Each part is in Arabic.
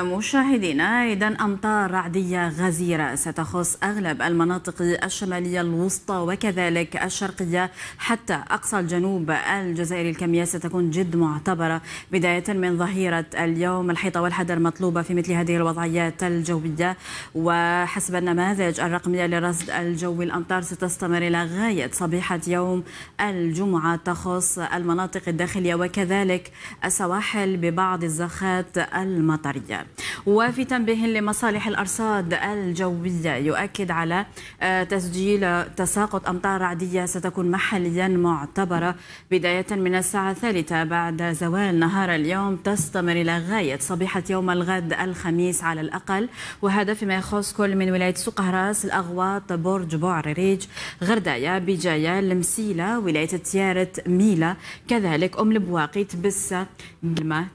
مشاهدينا اذا امطار رعديه غزيره ستخص اغلب المناطق الشماليه الوسطى وكذلك الشرقيه حتى اقصى الجنوب الجزائري الكميه ستكون جد معتبره بدايه من ظهيره اليوم الحيطه والحذر مطلوبه في مثل هذه الوضعيات الجويه وحسب النماذج الرقميه لرصد الجو الامطار ستستمر الى غايه صبيحه يوم الجمعه تخص المناطق الداخليه وكذلك السواحل ببعض الزخات المطريه وفي تنبيه لمصالح الأرصاد الجوية يؤكد على آه، تسجيل تساقط أمطار رعدية ستكون محليا معتبرة بداية من الساعة الثالثة بعد زوال نهار اليوم تستمر إلى غاية صبيحة يوم الغد الخميس على الأقل وهذا فيما يخص كل من ولاية سقهراس الأغواط برج بوعريريج غردايا بجاية المسيلة ولاية تيارة ميلا كذلك أم البواقي تبسة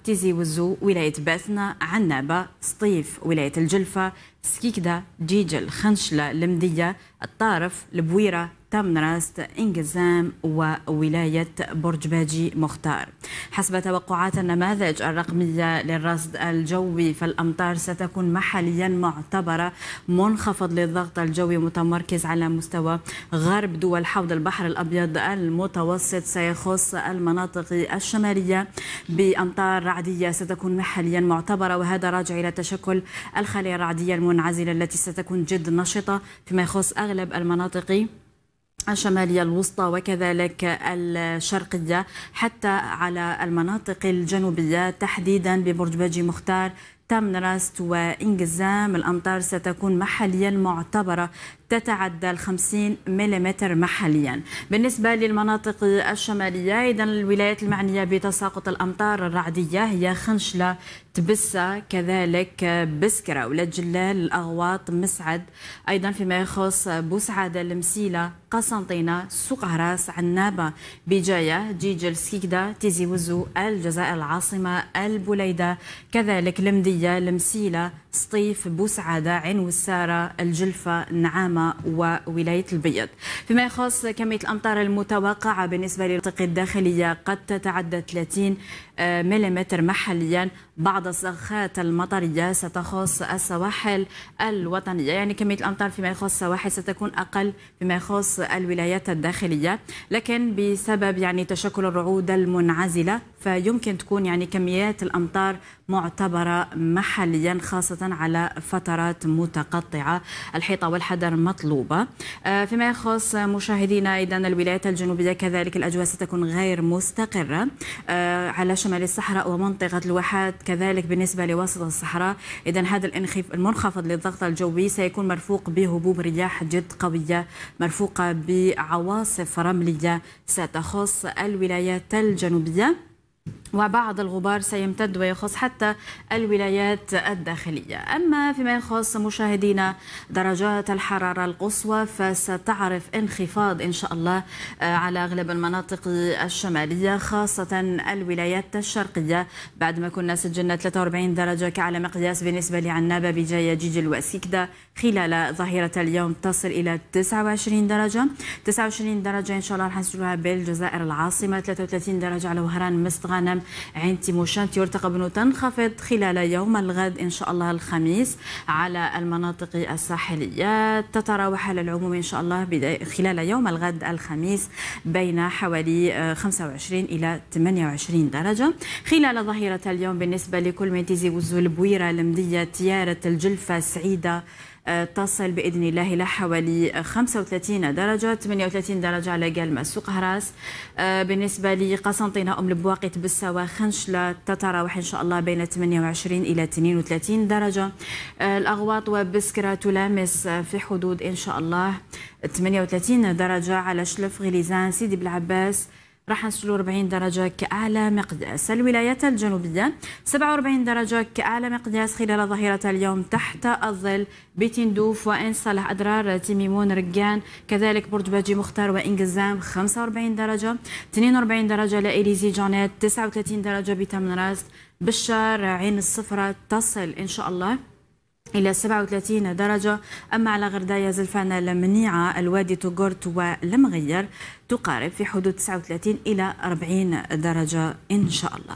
تيزي وزو ولاية باثنا عنا النعبة سطيف ولاية الجلفة سكيكدا جيجل خنشلة لمدية الطارف البويرة تمنرست انقزام وولاية برج باجي مختار حسب توقعات النماذج الرقمية للرصد الجوي فالأمطار ستكون محليا معتبرة منخفض للضغط الجوي متمركز على مستوى غرب دول حوض البحر الأبيض المتوسط سيخص المناطق الشمالية بأمطار رعدية ستكون محليا معتبرة وهذا راجع إلى تشكل الخلية الرعدية المنخفضة المنعزلة التي ستكون جد نشطة فيما يخص أغلب المناطق الشمالية الوسطى وكذلك الشرقية حتى على المناطق الجنوبية تحديدا ببرج باجي مختار تم دراسة وانجزام الأمطار ستكون محليا معتبرة تتعدى ال 50 ملم محليا بالنسبة للمناطق الشمالية أيضا الولايات المعنية بتساقط الأمطار الرعدية هي خنشلة تبسة كذلك بسكرة ولاد جلال الأغواط مسعد أيضا فيما يخص بوسعادة المسيلة قسنطينة سوق عراس عنابة بجاية جيجل سكيكدا تيزي وزو الجزائر العاصمة البوليدة كذلك لمدية عملية لمسيلة سطيف بوسعادة عين والسارة الجلفة النعامة وولاية البيض فيما يخص كمية الأمطار المتوقعة بالنسبة للمنطقة الداخلية قد تتعدى 30 آه، ملم محليا بعض الصخات المطرية ستخص السواحل الوطنية يعني كمية الأمطار فيما يخص السواحل ستكون أقل فيما يخص الولايات الداخلية لكن بسبب يعني تشكل الرعود المنعزلة فيمكن تكون يعني كميات الأمطار معتبرة محليا خاصة خاصة على فترات متقطعة الحيطة والحذر مطلوبة آه، فيما يخص مشاهدينا أيضا الولايات الجنوبية كذلك الأجواء ستكون غير مستقرة آه، على شمال الصحراء ومنطقة الواحات كذلك بالنسبة لوسط الصحراء إذا هذا الانخف المنخفض للضغط الجوي سيكون مرفوق بهبوب رياح جد قوية مرفوقة بعواصف رملية ستخص الولايات الجنوبية وبعض الغبار سيمتد ويخص حتى الولايات الداخلية أما فيما يخص مشاهدينا درجات الحرارة القصوى فستعرف انخفاض إن شاء الله آه، على أغلب المناطق الشمالية خاصة الولايات الشرقية بعد ما كنا سجلنا 43 درجة كعلى مقياس بالنسبة لعنابة بجاية جيجل وسيكدا خلال ظهيرة اليوم تصل إلى 29 درجة 29 درجة إن شاء الله رح نسجلها بالجزائر العاصمة 33 درجة على وهران مستغانم عين تيموشان يرتقب أنه تنخفض خلال يوم الغد إن شاء الله الخميس على المناطق الساحلية تتراوح على العموم إن شاء الله خلال يوم الغد الخميس بين حوالي 25 آه، إلى 28 درجة خلال ظهيرة اليوم بالنسبة لكل من تيزي وزو البويرة المدية تيارة الجلفة سعيدة تصل باذن الله الى حوالي 35 درجه 38 درجه على قلمة سوق هراس آه، بالنسبه لقسنطينه ام البواقي تبسه وخنشله تتراوح ان شاء الله بين 28 الى 32 درجه آه، الاغواط وبسكره تلامس آه، في حدود ان شاء الله 38 درجه على شلف غليزان سيدي بلعباس راح نصلوا 40 درجة كأعلى مقياس الولايات الجنوبية 47 درجة كأعلى مقياس خلال ظهيرة اليوم تحت الظل بتندوف وإن صالح أدرار تيميمون رجان كذلك برج باجي مختار وإنجزام 45 درجة 42 درجة لإليزي جانيت 39 درجة بتمن راس بشار عين الصفرة تصل إن شاء الله إلى 37 درجة أما على غردايا زلفانة المنيعة الوادي توغورت ولمغير تقارب في حدود 39 إلى 40 درجة إن شاء الله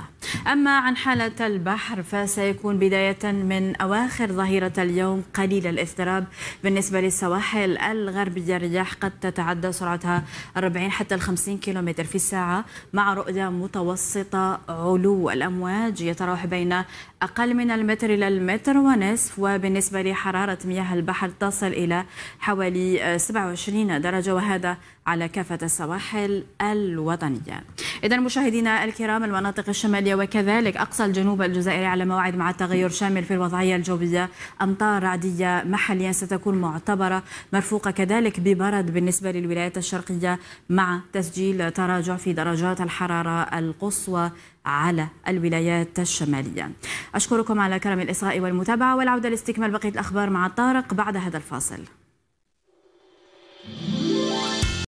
أما عن حالة البحر فسيكون بداية من أواخر ظهيرة اليوم قليل الاضطراب بالنسبة للسواحل الغربية الرياح قد تتعدى سرعتها 40 حتى 50 كيلومتر في الساعة مع رؤية متوسطة علو الأمواج يتراوح بين أقل من المتر إلى المتر ونصف وبالنسبة لحرارة مياه البحر تصل إلى حوالي 27 درجة وهذا على كافة السواحل السواحل الوطنية إذا مشاهدينا الكرام المناطق الشمالية وكذلك أقصى الجنوب الجزائري على موعد مع تغير شامل في الوضعية الجوية أمطار رعدية محليا ستكون معتبرة مرفوقة كذلك ببرد بالنسبة للولايات الشرقية مع تسجيل تراجع في درجات الحرارة القصوى على الولايات الشمالية أشكركم على كرم الإصغاء والمتابعة والعودة لاستكمال بقية الأخبار مع طارق بعد هذا الفاصل